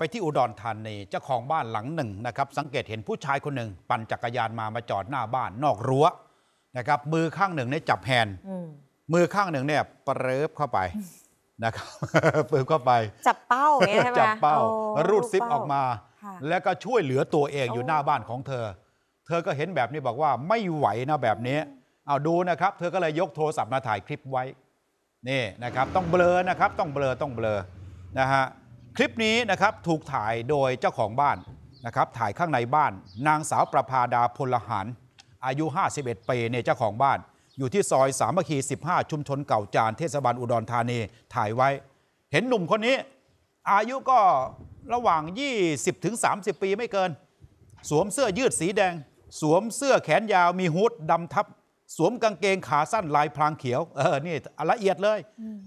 ไปที่อุดรธานีเจ้าของบ้านหลังหนึ่งนะครับ สังเกตเห็นผู้ชายคนหนึ่ง ปั่นจักรยานมามาจอดหน้าบ้านนอกรั้วนะครับ มือข้างหนึ่งเนี่ยจับแฮนด์มือข้างหนึ่งเนี่ยปริบเข้าไปนะครับปิบเข้าไปจับเป้าใช่ไหมจับเป้า รูดซิปออกมา แล้วก็ช่วยเหลือตัวเองอยู่หน้าบ้านของเธอ เธอก็เห็นแบบนี้บอกว่าไม่ไหวนะ แบบนี้เอาดูนะครับ เธอก็เลยยกโทรศัพท์มาถ่ายคลิปไว้ นี่นะครับ ต้องเบลอนะครับ ต้องเบลอต้องเบลอนะฮะคลิปนี้นะครับถูกถ่ายโดยเจ้าของบ้านนะครับ ถ่ายข้างในบ้านนางสาวประภาดาพลหารอายุ 51ปีเนี่ยเจ้าของบ้าน อยู่ที่ซอยสามัคคี 15 ชุมชนเก่าจานเทศบาลอุดรธานีถ่ายไว้ เห็นหนุ่มคนนี้อายุก็ระหว่าง 20ถึง30 ปีไม่เกิน สวมเสื้อยืดสีแดง สวมเสื้อแขนยาวมีฮูดดำทับ สวมกางเกงขาสั้นลายพรางเขียวเออนี่ละเอียดเลย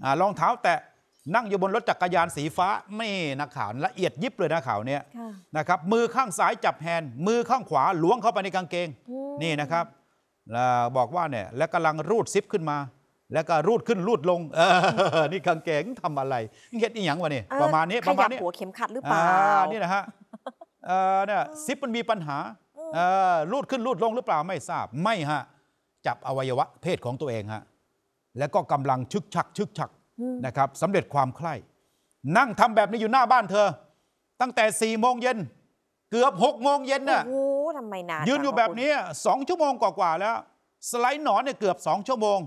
อรองเท้าแตะนั่งอยู่บนรถจักรยานสีฟ้าไม่นักข่าวละเอียดยิบเลยนักข่าวเนี่ยนะครับมือข้างซ้ายจับแฮนด์มือข้างขวาล้วงเข้าไปในกางเกง นี่นะครับบอกว่าเนี่ยแล้วกำลังรูดซิปขึ้นมา แล้วก็รูดขึ้นรูดลงนี่กางเกงทำอะไรเห็ดอีหยังวะเนี่ยประมาณนี้ ประมาณนี้หัวเข็มขัดหรือเปล่านี่นะฮะเนี่ยซิปมันมีปัญหา รูดขึ้นรูดลงหรือเปล่าไม่ทราบไม่ฮะจับอวัยวะเพศของตัวเองฮะแล้วก็กำลังชึกชักชึกชักนะครับสำเร็จความใคร่นั่งทำแบบนี้อยู่หน้าบ้านเธอ ตั้งแต่4ี่โมงเย็น เกือบ6กโมงเย็นน่ะโอ้ทำไมนานยืนอยู่แบบนี้สองชั่วโมงกว่าๆแล้ว สไลด์หนอนเนี่ยเกือบสองชั่วโมง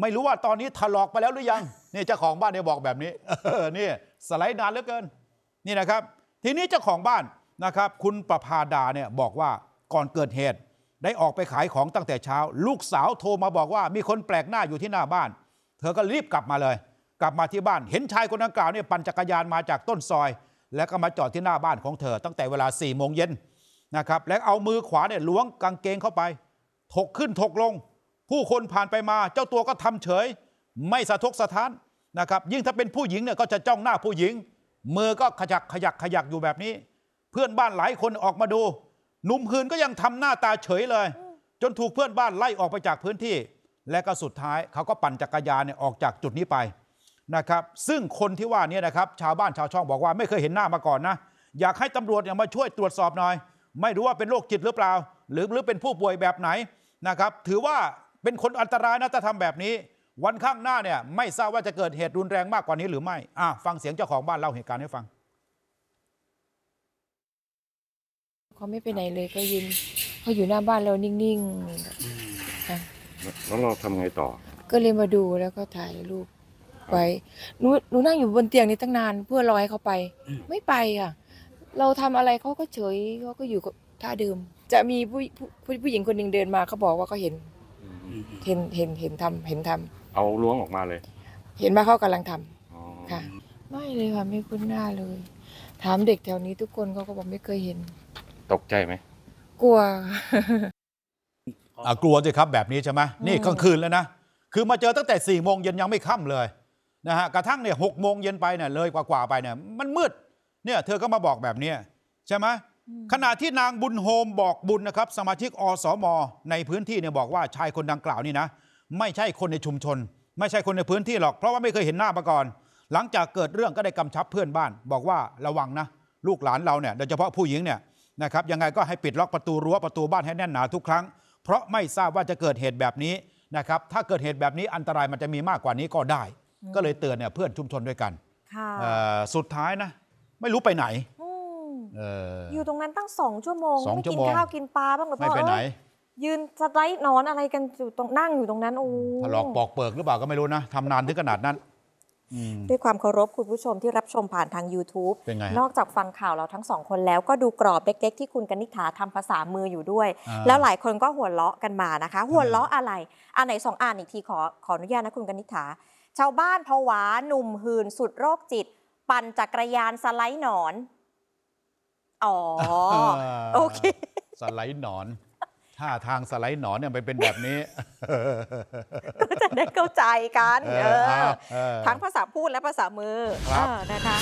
ไม่รู้ว่าตอนนี้ถลอกไปแล้วหรือยังเนี่ยเจ้าของบ้านเนี่ยบอกแบบนี้นี่สไลด์นานเหลือเกิน นี่นะครับ ทีนี้เจ้าของบ้านนะครับคุณประภาดาเนี่ยบอกว่าก่อนเกิดเหตุ ได้ออกไปขายของตั้งแต่เช้า ลูกสาวโทรมาบอกว่ามีคนแปลกหน้าอยู่ที่หน้าบ้านเธอก็รีบกลับมาเลย กลับมาที่บ้าน เห็นชายคนดังกล่าวเนี่ยปั่นจักรยานมาจากต้นซอย แล้วก็มาจอดที่หน้าบ้านของเธอตั้งแต่เวลา4ี่โมงเย็นนะครับ แล้วเอามือขวาเนี่ยล้วงกางเกงเข้าไป ถกขึ้นถกลง ผู้คนผ่านไปมา เจ้าตัวก็ทำเฉย ไม่สะทกสะท้านนะครับ ยิ่งถ้าเป็นผู้หญิงเนี่ยก็จะจ้องหน้าผู้หญิง มือก็ขยักขยักขยักอยู่แบบนี้ เพื่อนบ้านหลายคนออกมาดู หนุ่มหืนก็ยังทำหน้าตาเฉยเลย จนถูกเพื่อนบ้านไล่ออกไปจากพื้นที่และก็สุดท้ายเขาก็ปั่นจักรยานเนี่ยออกจากจุดนี้ไปนะครับ ซึ่งคนที่ว่านี้นะครับ ชาวบ้านชาวช่องบอกว่าไม่เคยเห็นหน้ามาก่อนนะอยากให้ตำรวจเนี่ยมาช่วยตรวจสอบหน่อย ไม่รู้ว่าเป็นโรคจิตหรือเปล่า หรือหรือเป็นผู้ป่วยแบบไหนนะครับ ถือว่าเป็นคนอันตรายนะถ้าทำแบบนี้ วันข้างหน้าเนี่ย ไม่ทราบว่าจะเกิดเหตุรุนแรงมากกว่านี้ หรือไม่ อ่ะฟังเสียงเจ้าของบ้านเล่าเหตุการณ์ให้ฟังเขาไม่ไปไหนเลยก็ยืนเขาอยู่หน้าบ้านเรานิ่งๆแล้วเราทำไงต่อ ก็เลยมาดูแล้วก็ถ่ายรูป ไว้หนูหนูนั่งอยู่บนเตียงนี้ตั้งนานเพื่อรอให้เขาไป ไม่ไปอ่ะ เราทำอะไรเขาก็เฉยเขาก็อยู่ท่าเดิม จะมีผู้ผู้ผู้หญิงคนหนึ่งเดินมาเขาบอกว่าเขาเห็นเห็น เห็น เห็นทำเห็นทำเอาล้วงออกมาเลย เห็นว่าเขากำลังทำาค่ะ ไม่เลยค่ะไม่คุ้นหน้าเลย ถามเด็กแถวนี้ทุกคนเขาก็บอกไม่เคยเห็น ตกใจไหมกลัวกลัวสิครับแบบนี้ใช่ไหมนี่กลางคืนแล้วนะ คือมาเจอตั้งแต่4ี่โมงเย็นยังไม่ค่ำเลยนะฮะกระทั่งเนี่ยหกโมงเย็นไปเนี่ยเลยกว่าๆไปเนี่ยมันมืดเนี่ยเธอก็มาบอกแบบนี้ใช่ไหมขณะที่นางบุญโฮมบอกบุญนะครับสมาชิกอสมในพื้นที่เนี่ยบอกว่าชายคนดังกล่าวนี่นะไม่ใช่คนในชุมชน ไม่ใช่คนในพื้นที่ หรอก เพราะว่าไม่เคยเห็นหน้ามาก่อนหลังจากเกิดเรื่องก็ได้กำชับเพื่อนบ้านบอกว่าระวังนะลูกหลานเราเนี่ยโดยเฉพาะผู้หญิงเนี่ยนะครับยังไงก็ให้ปิดล็อกประตูรั้วประตูบ้านให้แน่นหนา ทุกครั้งเพราะไม่ทราบว่าจะเกิดเหตุแบบนี้นะครับ ถ้าเกิดเหตุแบบนี้อันตรายมันจะมีมากกว่านี้ก็ได้ ก็เลยเตือนเนี่ยเพื่อนชุมชนด้วยกันสุดท้ายนะ ไม่รู้ไปไหนอยู่ตรงนั้นตั้งสองชั่วโมงไม่กินข้าวกินปลาบ้างหรือเปล่ายืนสไลด์นอนอะไรกันอยู่ตรงนั่งอยู่ตรงนั้นโอ้ถลอกปอกเปิกหรือเปล่าก็ไม่รู้นะทำนานถึงขนาดนั้นด้วยความเคารพคุณผู้ชมที่รับชมผ่านทาง YouTube นอกจากฟังข่าวเราทั้งสองคนแล้วก็ดูกรอบเล็ก ๆ ที่คุณกนิษฐาทำภาษามืออยู่ด้วย แล้วหลายคนก็หัวเราะกันมานะคะ หัวเราะอะไรอันไหนสองอ่านอีกทีขอขออนุญาตนะคุณกนิษฐาชาวบ้านผวาหนุ่มหืนสุดโรคจิต ปั่นจักรยานสไลด์หนอน อ๋อ โอเค สไลด์หนอนท่าทางสไลด์หนอนเนี่ยไปเป็นแบบนี้ได้เข้าใจกัน เออ ทั้งภาษาพูดและภาษามือนะคะ